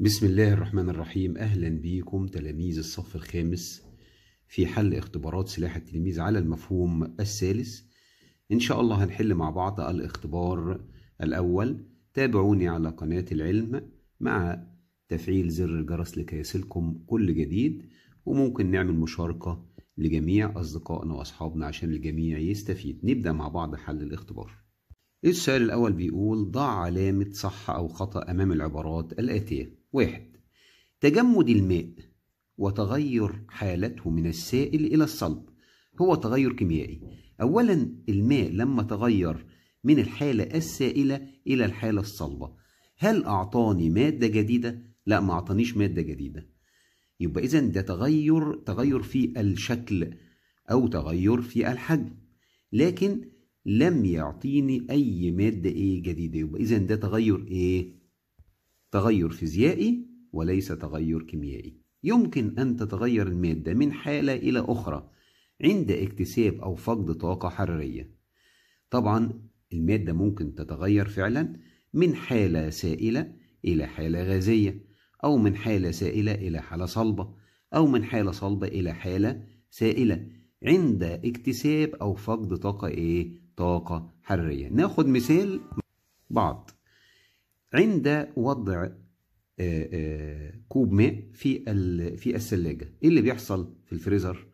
بسم الله الرحمن الرحيم أهلا بكم تلاميذ الصف الخامس في حل اختبارات سلاح التلميذ على المفهوم الثالث إن شاء الله هنحل مع بعض الاختبار الأول تابعوني على قناة العلم مع تفعيل زر الجرس لكي يصلكم كل جديد وممكن نعمل مشاركة لجميع أصدقائنا وأصحابنا عشان الجميع يستفيد نبدأ مع بعض حل الاختبار السؤال الأول بيقول ضع علامة صح أو خطأ أمام العبارات الآتية واحد تجمد الماء وتغير حالته من السائل إلى الصلب هو تغير كيميائي أولا الماء لما تغير من الحالة السائلة إلى الحالة الصلبة هل أعطاني مادة جديدة؟ لا ما أعطانيش مادة جديدة يبقى إذا ده تغير تغير في الشكل أو تغير في الحجم لكن لم يعطيني أي مادة إيه جديدة يبقى إذا ده تغير إيه تغير فيزيائي وليس تغير كيميائي يمكن أن تتغير المادة من حالة إلى أخرى عند اكتساب أو فقد طاقة حرارية طبعا المادة ممكن تتغير فعلا من حالة سائلة إلى حالة غازية أو من حالة سائلة إلى حالة صلبة أو من حالة صلبة إلى حالة سائلة عند اكتساب أو فقد طاقة إيه؟ طاقة حرارية ناخد مثال بعض عند وضع آه، آه، كوب ماء في في الثلاجه ايه اللي بيحصل في الفريزر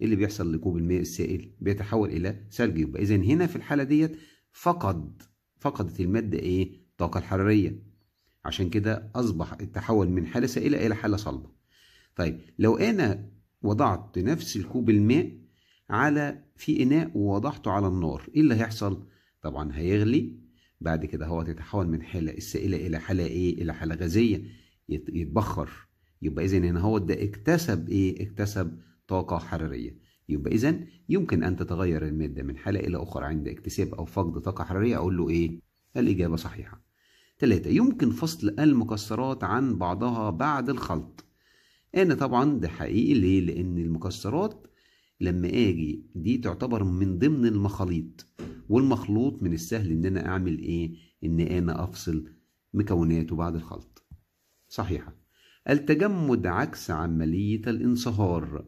ايه اللي بيحصل لكوب الماء السائل بيتحول الى ثلج يبقى اذا هنا في الحاله ديت فقد فقدت الماده ايه الطاقه الحراريه عشان كده اصبح التحول من حاله سائله الى حاله صلبه طيب لو انا وضعت نفس الكوب الماء على في اناء ووضعته على النار ايه اللي هيحصل طبعا هيغلي بعد كده هو تتحول من حالة السائلة إلى حالة إيه؟ إلى حالة غازية يتبخر يبقى إذا هنا هو ده اكتسب إيه؟ اكتسب طاقة حرارية يبقى إذا يمكن أن تتغير المادة من حالة إلى أخرى عند اكتساب أو فقد طاقة حرارية أقول له إيه؟ الإجابة صحيحة. ثلاثة يمكن فصل المكسرات عن بعضها بعد الخلط. أنا طبعا ده حقيقي ليه؟ لأن المكسرات لما آجي دي تعتبر من ضمن المخاليط والمخلوط من السهل ان انا اعمل ايه ان انا افصل مكوناته بعد الخلط صحيحه التجمد عكس عمليه الانصهار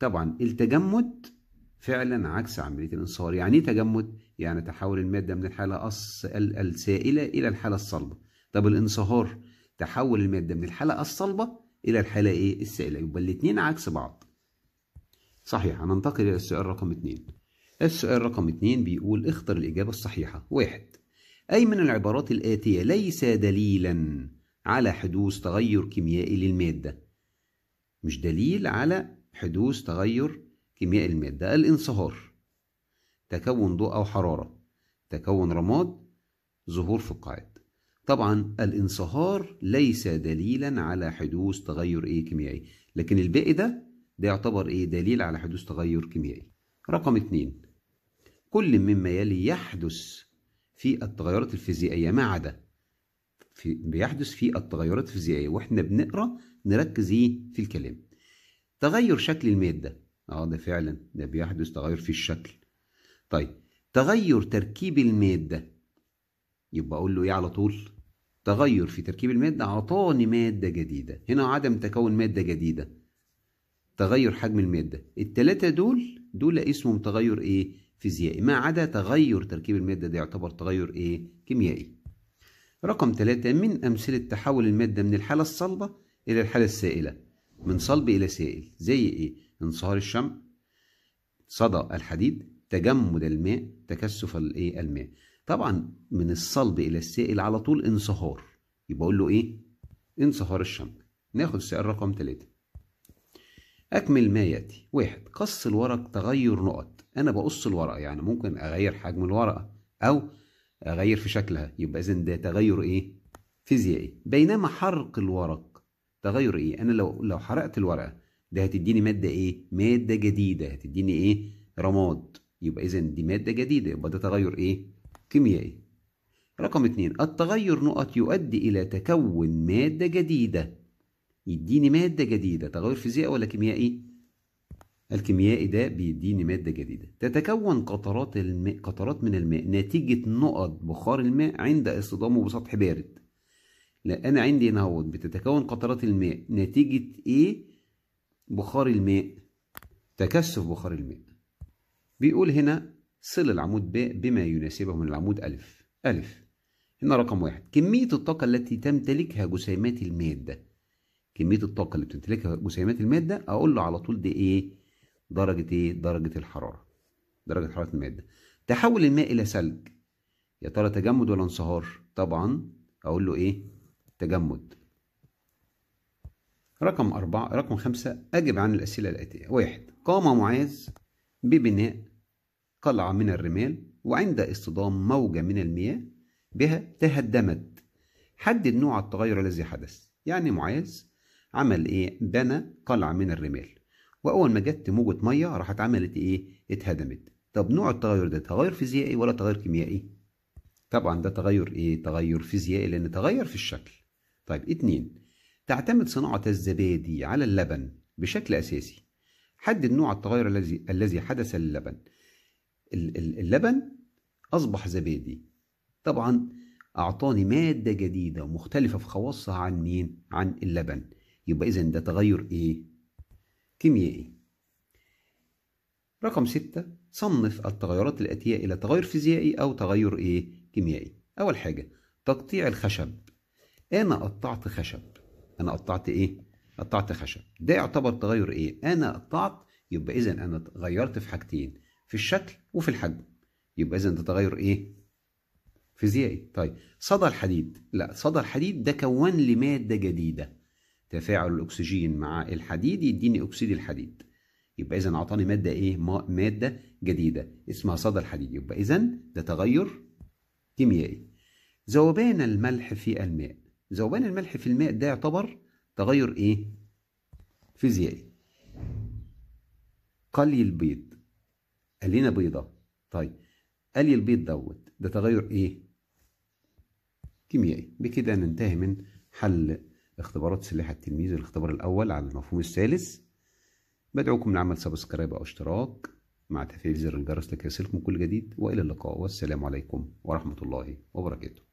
طبعا التجمد فعلا عكس عمليه الانصهار يعني ايه تجمد يعني تحول الماده من الحاله السائله الى الحاله الصلبه طب الانصهار تحول الماده من الحاله الصلبه الى الحاله ايه السائله يبقى الاثنين عكس بعض صحيح هننتقل الى السؤال رقم 2 السؤال رقم اتنين بيقول اختر الإجابة الصحيحة واحد أي من العبارات الآتية ليس دليلا على حدوث تغير كيميائي للمادة مش دليل على حدوث تغير كيميائي للمادة الانصهار تكون ضوء أو حرارة تكون رماد ظهور فقاعات طبعا الانصهار ليس دليلا على حدوث تغير ايه كيميائي لكن الباقي ده ده يعتبر ايه دليل على حدوث تغير كيميائي رقم اتنين كل مما يلي يحدث في التغيرات الفيزيائية ما عدا في بيحدث في التغيرات الفيزيائية واحنا بنقرا نركز ايه في الكلام تغير شكل المادة اه ده فعلا ده بيحدث تغير في الشكل طيب تغير تركيب المادة يبقى اقول له ايه على طول تغير في تركيب المادة اعطاني مادة جديدة هنا عدم تكون مادة جديدة تغير حجم المادة التلاتة دول دول اسمهم تغير ايه فيزيائي ما عدا تغير تركيب المادة ده يعتبر تغير إيه؟ كيميائي رقم ثلاثة من أمثلة تحول المادة من الحالة الصلبة إلى الحالة السائلة من صلب إلى سائل زي إيه؟ انصهار الشمع صدى الحديد تجمد الماء تكثف الإيه؟ الماء طبعا من الصلب إلى السائل على طول انصهار يبقى أقول له إيه؟ انصهار الشمع ناخد السؤال رقم ثلاثة أكمل ما يأتي واحد قص الورق تغير نقط انا بقص الورقه يعني ممكن اغير حجم الورقه او اغير في شكلها يبقى اذا ده تغير ايه فيزيائي بينما حرق الورق تغير ايه انا لو لو حرقت الورقه ده هتديني ماده ايه ماده جديده هتديني ايه رماد يبقى اذا دي ماده جديده يبقى ده تغير ايه كيميائي رقم اتنين التغير نقط يؤدي الى تكون ماده جديده يديني ماده جديده تغير فيزيائي ولا كيميائي الكيميائي ده بيديني مادة جديدة تتكون قطرات الماء قطرات من الماء نتيجة نقط بخار الماء عند اصطدامه بسطح بارد لا أنا عندي هنا اهوت بتتكون قطرات الماء نتيجة إيه بخار الماء تكثف بخار الماء بيقول هنا صل العمود ب بما يناسبه من العمود ألف ألف هنا رقم واحد كمية الطاقة التي تمتلكها جسيمات المادة كمية الطاقة اللي بتمتلكها جسيمات المادة أقول له على طول دي إيه درجة ايه؟ درجة الحرارة درجة حرارة المادة تحول الماء إلى ثلج يا ترى تجمد ولا انصهار؟ طبعا أقول له ايه؟ تجمد رقم أربعة رقم خمسة أجب عن الأسئلة الآتية واحد قام معاذ ببناء قلعة من الرمال وعند اصطدام موجة من المياه بها تهدمت حدد نوع التغير الذي حدث يعني معاذ عمل ايه بنى قلعة من الرمال واول ما جت موجه ميه راحت عملت ايه اتهدمت طب نوع التغير ده تغير فيزيائي ولا تغير كيميائي طبعا ده تغير ايه تغير فيزيائي لان تغير في الشكل طيب اتنين تعتمد صناعه الزبادي على اللبن بشكل اساسي حدد نوع التغير الذي الذي حدث للبن اللبن اصبح زبادي طبعا اعطاني ماده جديده ومختلفه في خواصها عن مين عن اللبن يبقى اذا ده تغير ايه كيميائي رقم ستة صنف التغيرات الآتية إلى تغير فيزيائي أو تغير إيه؟ كيميائي أول حاجة تقطيع الخشب أنا قطعت خشب أنا قطعت إيه؟ قطعت خشب ده يعتبر تغير إيه؟ أنا قطعت يبقى إذا أنا غيرت في حاجتين في الشكل وفي الحجم يبقى إذا ده تغير إيه؟ فيزيائي طيب صدى الحديد لا صدى الحديد ده كون لي مادة جديدة تفاعل الاكسجين مع الحديد يديني اكسيد الحديد يبقى اذا اعطاني ماده ايه ماده جديده اسمها صدى الحديد يبقى اذا ده تغير كيميائي ذوبان الملح في الماء ذوبان الملح في الماء ده يعتبر تغير ايه فيزيائي قلي البيض قال لنا بيضه طيب قلي البيض دوت ده تغير ايه كيميائي بكده ننتهي من حل اختبارات سلاح التلميذ الاختبار الأول على المفهوم الثالث بدعوكم لعمل سبسكرايب أو اشتراك مع تفعيل زر الجرس لكي يصلكم كل جديد وإلى اللقاء والسلام عليكم ورحمة الله وبركاته